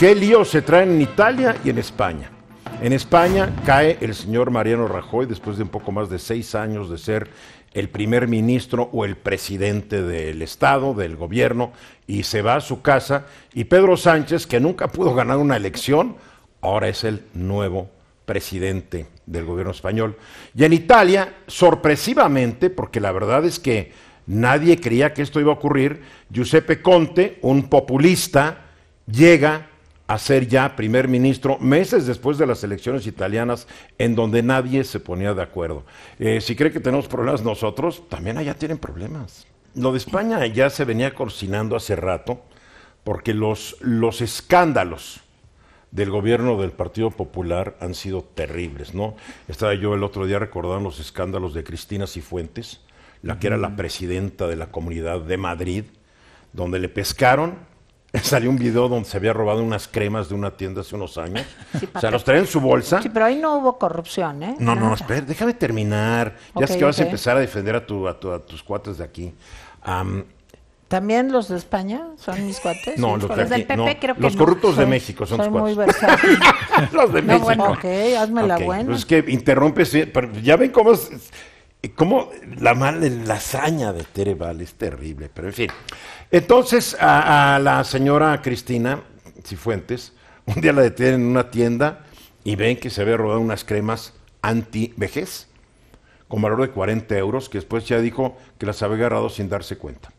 ¿Qué lío se trae en Italia y en España? En España cae el señor Mariano Rajoy después de un poco más de seis años de ser el primer ministro o el presidente del Estado, del gobierno, y se va a su casa. Y Pedro Sánchez, que nunca pudo ganar una elección, ahora es el nuevo presidente del gobierno español. Y en Italia, sorpresivamente, porque la verdad es que nadie creía que esto iba a ocurrir, Giuseppe Conte, un populista, llega a ser ya primer ministro meses después de las elecciones italianas en donde nadie se ponía de acuerdo. Eh, si cree que tenemos problemas nosotros, también allá tienen problemas. Lo de España ya se venía cocinando hace rato porque los, los escándalos del gobierno del Partido Popular han sido terribles, ¿no? Estaba yo el otro día recordando los escándalos de Cristina Cifuentes, la que era la presidenta de la Comunidad de Madrid, donde le pescaron Salió un video donde se había robado unas cremas de una tienda hace unos años. o sea, los traen en su bolsa. Sí, pero ahí no hubo corrupción, ¿eh? No, no, espera, déjame terminar. ya es que vas a empezar a defender a, tus cuates de aquí. ¿También los de España son mis cuates? No, los, de aquí, creo que los corruptos de México son muy cuates. los de México. Bueno, ok, hazme la buena. Pues es que interrumpes, eh, ya ven cómo es, cómo la mala la hazaña de Tereval es terrible, pero en fin. Entonces a, la señora Cristina Cifuentes, un día la detienen en una tienda y ven que se había robado unas cremas anti-vejez con valor de 40 euros, que después ya dijo que las había agarrado sin darse cuenta.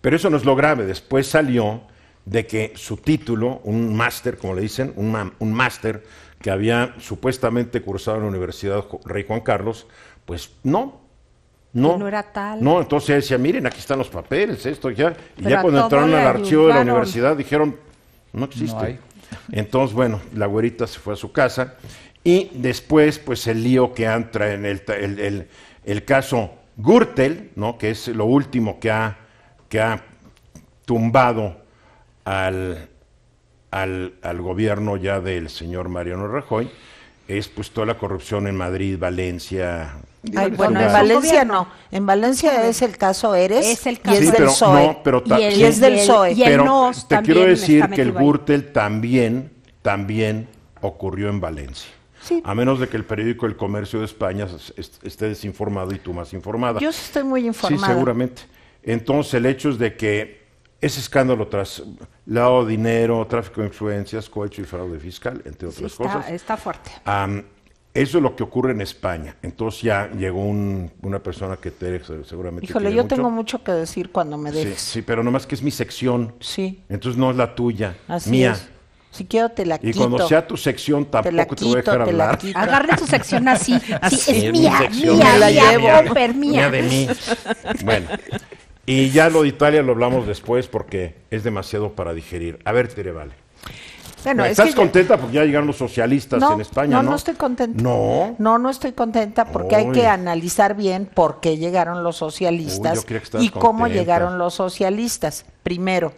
Pero eso no es lo grave, después salió de que su título, un máster, como le dicen, un máster que había supuestamente cursado en la Universidad Rey Juan Carlos, pues no. No, no era tal. No, entonces decía, miren, aquí están los papeles, esto ya. Y ya cuando entraron al archivo de la universidad dijeron, no existe. entonces, bueno, la güerita se fue a su casa y después, pues el lío que entra en el, el, caso Gürtel, ¿no? que es lo último que ha, que ha tumbado al, al, gobierno ya del señor Mariano Rajoy, es pues toda la corrupción en Madrid, Valencia. bueno, en Valencia no. En Valencia es el caso Eres es el caso. del e. y, es del PSOE. pero te quiero decir que el Gürtel también, también ocurrió en Valencia. A menos de que el periódico El Comercio de España esté desinformado y tú más informada. Yo estoy muy informada. Sí, seguramente. Entonces el hecho es de que ese escándalo tras Lado dinero, tráfico de influencias, cohecho y fraude fiscal, entre otras está, cosas. Está fuerte. eso es lo que ocurre en España. Entonces ya llegó una persona que te, seguramente... Híjole, yo tengo mucho que decir cuando me dejes. Sí, sí, pero nomás que es mi sección. Sí. Entonces no es la tuya, Así mía. Si quiero te la quito. Y cuando sea tu sección tampoco te, voy a dejar hablar. Agarre tu sección así. es, mía, mía, la llevo, mía, mía, de mí. Bueno, y ya lo de Italia lo hablamos después porque es demasiado para digerir. A ver, Tere, vale. ¿Estás contenta porque ya llegaron los socialistas en España? No, no, estoy contenta. No. No, no estoy contenta porque hay que analizar bien por qué llegaron los socialistas y cómo llegaron los socialistas. Primero,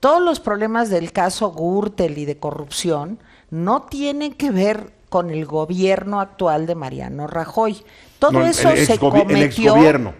todos los problemas del caso Gürtel y de corrupción no tienen que ver con el gobierno actual de Mariano Rajoy. Todo eso se cometió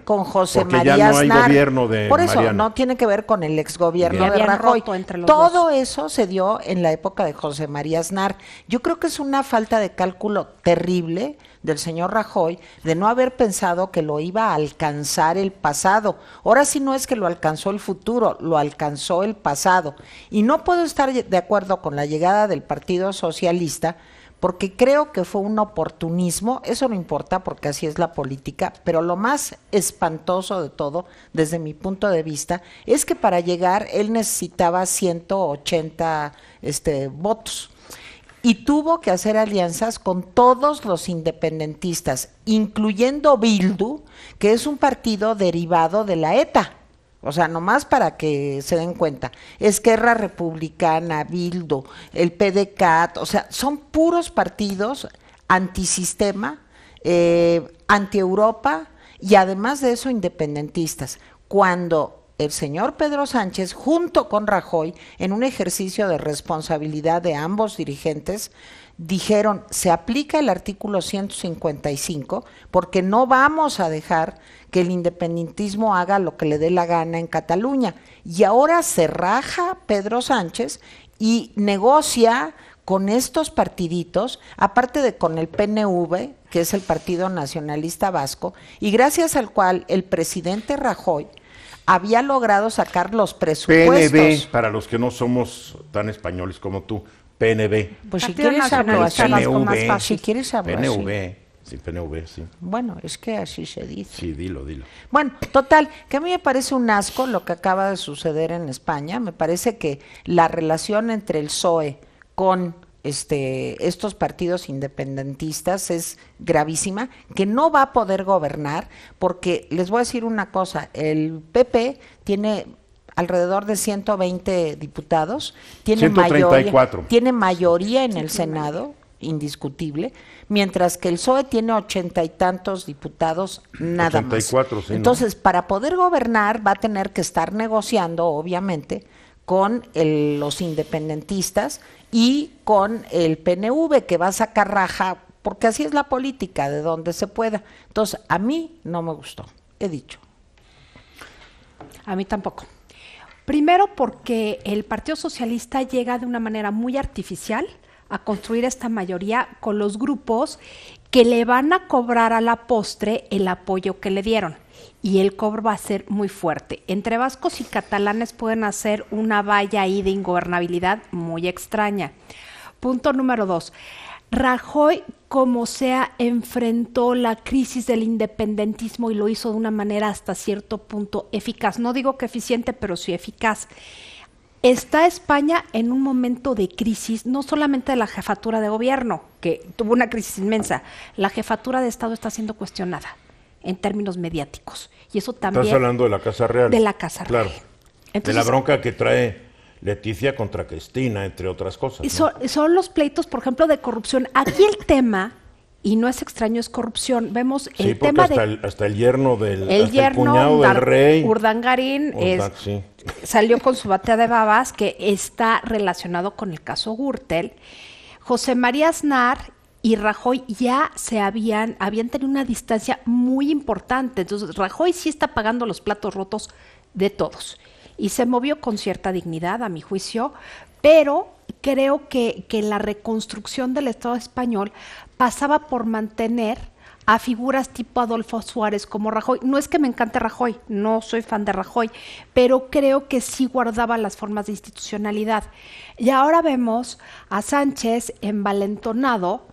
con José María ya no hay Gobierno de Por eso no tiene que ver con el ex gobierno de Rajoy. Todo eso se dio en la época de José María Aznar. Yo creo que es una falta de cálculo terrible del señor Rajoy de no haber pensado que lo iba a alcanzar el pasado. Ahora sí no es que lo alcanzó el futuro, lo alcanzó el pasado. Y no puedo estar de acuerdo con la llegada del Partido Socialista porque creo que fue un oportunismo, eso no importa porque así es la política, pero lo más espantoso de todo, desde mi punto de vista, es que para llegar él necesitaba 180 este, votos y tuvo que hacer alianzas con todos los independentistas, incluyendo Bildu, que es un partido derivado de la ETA. O sea, nomás para que se den cuenta. Esquerra Republicana, Bildo, el PDCAT, o sea, son puros partidos antisistema, eh, anti-Europa y además de eso independentistas. Cuando el señor Pedro Sánchez junto con Rajoy en un ejercicio de responsabilidad de ambos dirigentes dijeron se aplica el artículo 155 porque no vamos a dejar que el independentismo haga lo que le dé la gana en Cataluña. Y ahora se raja Pedro Sánchez y negocia con estos partiditos, aparte de con el PNV, que es el Partido Nacionalista Vasco, y gracias al cual el presidente Rajoy había logrado sacar los presupuestos. PNB, para los que no somos tan españoles como tú, PNB. Pues si quieres, hablo así, PNV, si quieres hablo así. PNV. Sí, PNV, sí. Bueno, es que así se dice. Sí, dilo, dilo. Bueno, total, que a mí me parece un asco lo que acaba de suceder en España. Me parece que la relación entre el PSOE con este, estos partidos independentistas es gravísima, que no va a poder gobernar, porque les voy a decir una cosa, el PP tiene alrededor de 120 diputados, tiene, Mayoría, tiene mayoría en el Senado, indiscutible, mientras que el PSOE tiene ochenta y tantos diputados nada más. Entonces, para poder gobernar va a tener que estar negociando, obviamente, con los independentistas y con el PNV, que va a sacar raja, porque así es la política, de donde se pueda. Entonces, a mí no me gustó, he dicho. A mí tampoco. Primero porque el Partido Socialista llega de una manera muy artificial a construir esta mayoría con los grupos que le van a cobrar a la postre el apoyo que le dieron y el cobro va a ser muy fuerte. Entre vascos y catalanes pueden hacer una valla ahí de ingobernabilidad muy extraña. Punto número dos. Rajoy, como sea, enfrentó la crisis del independentismo y lo hizo de una manera hasta cierto punto eficaz. No digo que eficiente, pero sí eficaz. Está España en un momento de crisis, no solamente de la jefatura de gobierno, que tuvo una crisis inmensa, la jefatura de Estado está siendo cuestionada en términos mediáticos. Y eso también... Estás hablando de la Casa Real. De la Casa Real. Claro. de la bronca que trae Leticia contra Cristina, entre otras cosas. Y son, los pleitos, por ejemplo, de corrupción. Aquí el tema y no es extraño, es corrupción. Vemos el sí, porque hasta el, hasta el yerno del el yerno, del rey Urdangarín es, salió con su batea de babas que está relacionado con el caso Gürtel. José María Aznar y Rajoy ya se habían, habían tenido una distancia muy importante. Entonces, Rajoy sí está pagando los platos rotos de todos. Y se movió con cierta dignidad, a mi juicio, pero creo que, que la reconstrucción del Estado español pasaba por mantener a figuras tipo Adolfo Suárez como Rajoy. No es que me encante Rajoy, no soy fan de Rajoy, pero creo que sí guardaba las formas de institucionalidad. Y ahora vemos a Sánchez envalentonado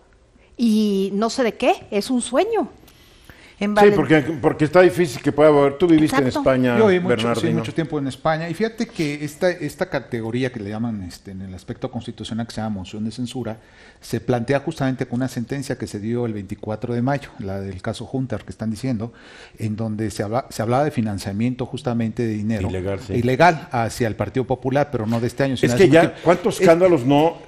y no sé de qué, es un sueño. sí, porque, está difícil que pueda haber. Tú viviste en España, Yo viví mucho, tiempo en España. Y fíjate que esta, esta categoría que le llaman este, en el aspecto constitucional, que se llama moción de censura, se plantea justamente con una sentencia que se dio el 24 de mayo, la del caso Junter, que están diciendo, en donde se, habla, se hablaba de financiamiento justamente de dinero. Ilegal, sí. Ilegal hacia el Partido Popular, pero no de este año. Sino es que ya, ¿cuántos escándalos no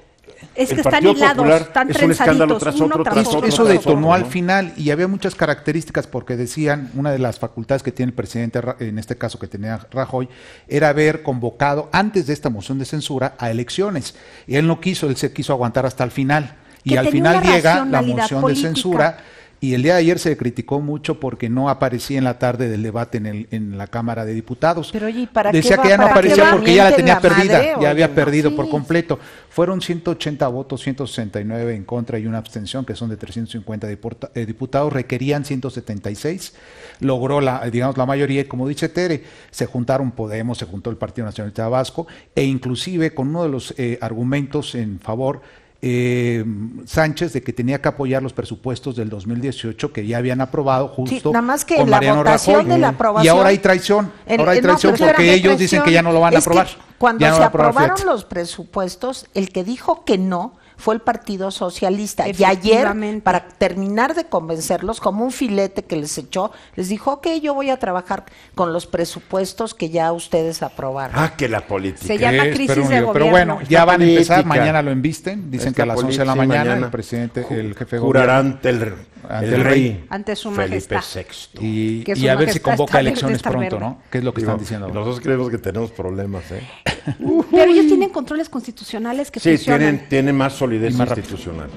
es que están hilados, están trenzaditos, un tras otro, eso, detonó al final y había muchas características porque decían una de las facultades que tiene el presidente en este caso que tenía Rajoy era haber convocado antes de esta moción de censura a elecciones y él no quiso, él se quiso aguantar hasta el final y al final llega la moción de censura y el día de ayer se criticó mucho porque no aparecía en la tarde del debate en, en la Cámara de Diputados. Pero oye, ¿para Decía qué va, que ya no aparecía porque ya la tenía perdida, ya había perdido por completo. Fueron 180 votos, 169 en contra y una abstención, que son de 350 eh, diputados, requerían 176. Logró la, eh, digamos, la mayoría como dice Tere, se juntaron Podemos, se juntó el Partido Nacional de Tabasco e inclusive con uno de los eh, argumentos en favor eh, Sánchez de que tenía que apoyar los presupuestos del 2018 que ya habían aprobado justo con Mariano aprobación, y ahora hay traición, porque ellos dicen que ya no lo van a aprobar. Cuando se aprobaron los presupuestos, el que dijo que no fue el Partido Socialista. Y ayer, para terminar de convencerlos, como un filete que les echó, les dijo, que yo voy a trabajar con los presupuestos que ya ustedes aprobaron. Ah, que la política. Se llama crisis pero, Pero bueno, ya van a empezar, mañana lo envisten, dicen que a las 11 de la mañana, el presidente, el jefe de ante el, ante rey, Ante su Felipe VI. Y, a ver si convoca elecciones pronto, ¿no? ¿Qué es lo que están diciendo? Nosotros creemos que tenemos problemas, ¿eh? Pero ellos tienen controles constitucionales que sí, funcionan. Sí, tienen, más solidez institucional.